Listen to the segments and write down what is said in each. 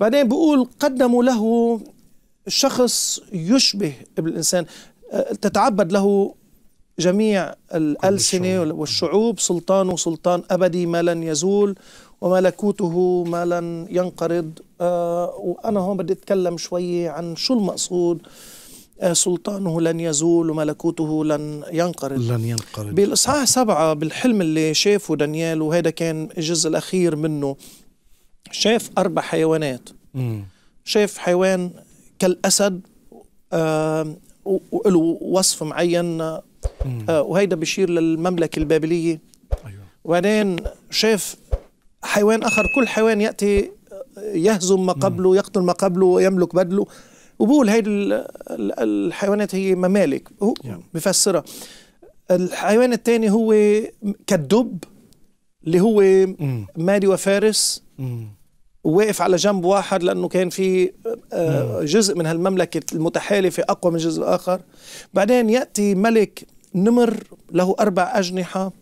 بعدين بقول قدموا له شخص يشبه ابن الإنسان أه، تتعبد له جميع الألسنة والشعوب سلطانه سلطان أبدي ما لن يزول وملكوته ما لن ينقرض آه وأنا هون بدي أتكلم شوي عن شو المقصود آه سلطانه لن يزول وملكوته لن ينقرض لن ينقرض بالإصحاح سبعة بالحلم اللي شافه دانيال وهذا كان الجزء الأخير منه شاف أربع حيوانات مم. شاف حيوان كالأسد آه وله وصف معين آه, آه، وهيدا بشير للمملكة البابلية أيوة. وبعدين شاف حيوان آخر كل حيوان يأتي آه، يهزم ما قبله يقتل ما قبله ويملك بدله وبقول هيدي الحيوانات هي ممالك هو يعني. بفسرها الحيوان الثاني هو كالدب اللي هو مادي وفارس مم. وواقف على جنب واحد لانه كان في آه، نعم. جزء من هالمملكه المتحالفه اقوى من جزء اخر بعدين ياتي ملك نمر له اربع اجنحه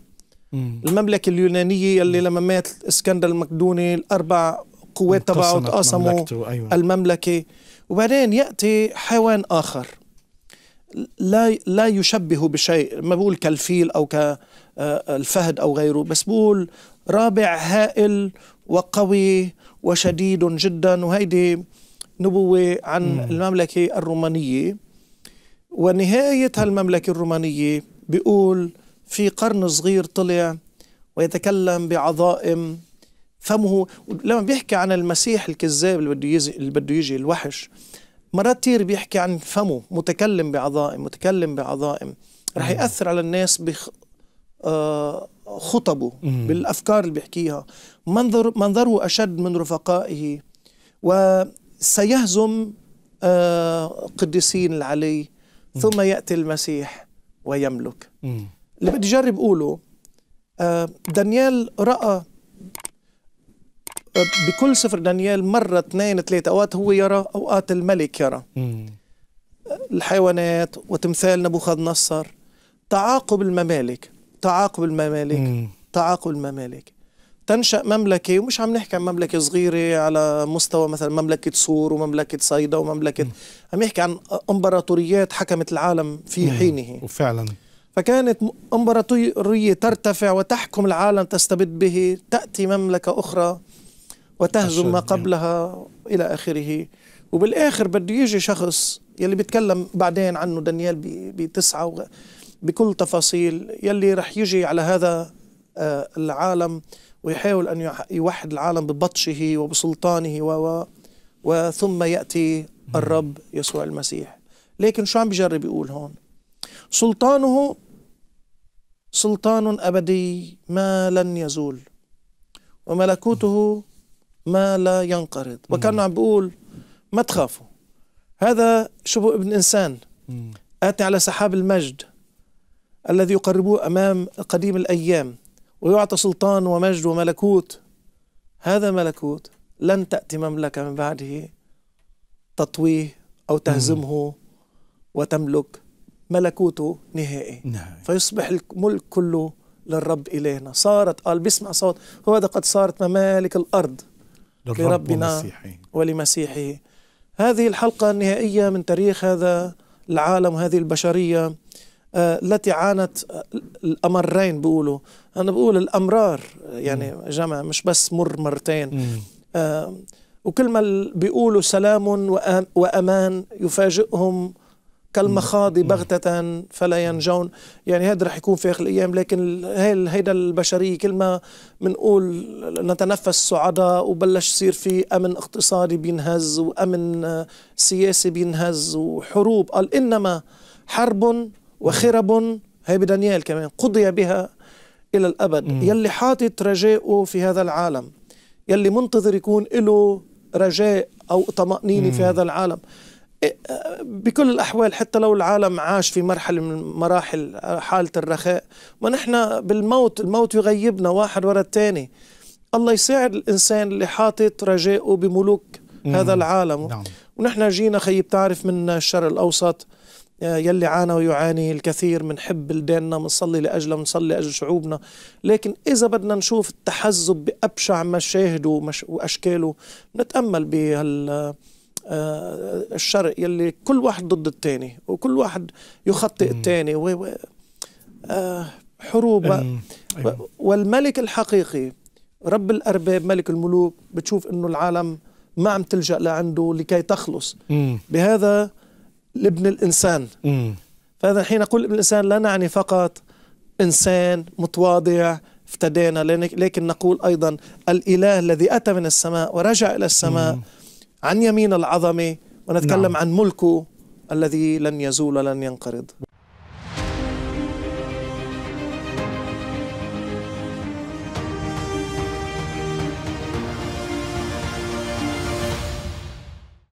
المملكه اليونانيه اللي لما مات اسكندر المقدوني الاربع قوات تبعه تقاسموا أيوة. المملكه وبعدين ياتي حيوان اخر لا لا يشبه بشيء ما بقول كالفيل او ك آه، الفهد أو غيره بقول رابع هائل وقوي وشديد جدا وهيدي نبوة عن مم. المملكة الرومانية ونهاية هالمملكة الرومانية بيقول في قرن صغير طلع ويتكلم بعظائم فمه لما بيحكي عن المسيح الكذاب اللي بده يجي اللي بده يجي الوحش مرات كثير بيحكي عن فمه متكلم بعظائم متكلم بعظائم رح ياثر على الناس بخ آه، خطبه بالأفكار اللي بيحكيها منظر منظره أشد من رفقائه وسيهزم آه، قديسين العلي ثم يأتي المسيح ويملك اللي بدي أجرب أقوله آه، دانيال رأى بكل سفر دانيال مرة اثنين ثلاثة أوقات هو يرى أوقات الملك يرى الحيوانات وتمثال نبوخذ نصر تعاقب الممالك تعاقب الممالك تعاقب الممالك تنشأ مملكة ومش عم نحكي عن مملكة صغيرة على مستوى مثلا مملكة سور ومملكة صيدا ومملكة عم نحكي عن امبراطوريات حكمت العالم في حينه وفعلا فكانت امبراطورية ترتفع وتحكم العالم تستبد به تأتي مملكة أخرى وتهزم ما نعم. قبلها إلى آخره وبالآخر بده يجي شخص يلي بيتكلم بعدين عنه دانيال بتسعة بكل تفاصيل يلي رح يجي على هذا آه، العالم ويحاول أن يوحد العالم ببطشه وبسلطانه و وثم يأتي الرب يسوع المسيح لكن شو عم بجرب يقول هون سلطانه سلطان أبدي ما لن يزول وملكوته ما لا ينقرض وكان عم بيقول ما تخافوا هذا شبه ابن إنسان آتي على سحاب المجد الذي يقربوه أمام قديم الأيام ويعطى سلطان ومجد وملكوت هذا ملكوت لن تأتي مملكة من بعده تطويه أو تهزمه وتملك ملكوته نهائي نعم. فيصبح الملك كله للرب إلهنا صارت قال بيسمع صوت هو ده قد صارت ممالك الأرض لربنا ولمسيحه هذه الحلقة النهائية من تاريخ هذا العالم وهذه البشرية آه، التي عانت آه، الأمرين بيقولوا أنا بقول الأمرار يعني جمع مش بس مر مرتين آه، وكل ما بيقولوا سلام وأمان يفاجئهم كالمخاض بغتة فلا ينجون يعني هذا رح يكون في آخر الأيام لكن هيدا البشرية كل ما بنقول نتنفس سعداء وبلش يصير في أمن اقتصادي بينهز وأمن سياسي بينهز وحروب قال إنما حرب وخرب هي بدانيال كمان قضي بها إلى الأبد مم. يلي حاطط رجائه في هذا العالم يلي منتظر يكون له رجاء أو طمأنينة في هذا العالم إيه، بكل الأحوال حتى لو العالم عاش في مرحلة من مراحل حالة الرخاء ما نحن بالموت الموت يغيبنا واحد ورا الثاني الله يساعد الإنسان اللي حاطط رجائه بملوك مم. هذا العالم نعم. ونحن جينا خيي بتعرف من الشرق الأوسط آه، يلي عانى ويعاني الكثير بنحب بلداننا بنصلي لاجلها بنصلي لاجل شعوبنا لكن اذا بدنا نشوف التحزب بابشع مشاهده واشكاله نتامل بهال آه، الشرق يلي كل واحد ضد الثاني وكل واحد يخطئ الثاني و... آه، حروب أيوة. والملك الحقيقي رب الارباب ملك الملوك بتشوف انه العالم ما عم تلجا لعنده لكي تخلص بهذا لابن الإنسان فإذا حين أقول ابن الإنسان لا نعني فقط إنسان متواضع افتدينا لكن نقول أيضا الإله الذي أتى من السماء ورجع إلى السماء مم. عن يمين العظمة ونتكلم نعم. عن ملكه الذي لن يزول ولن ينقرض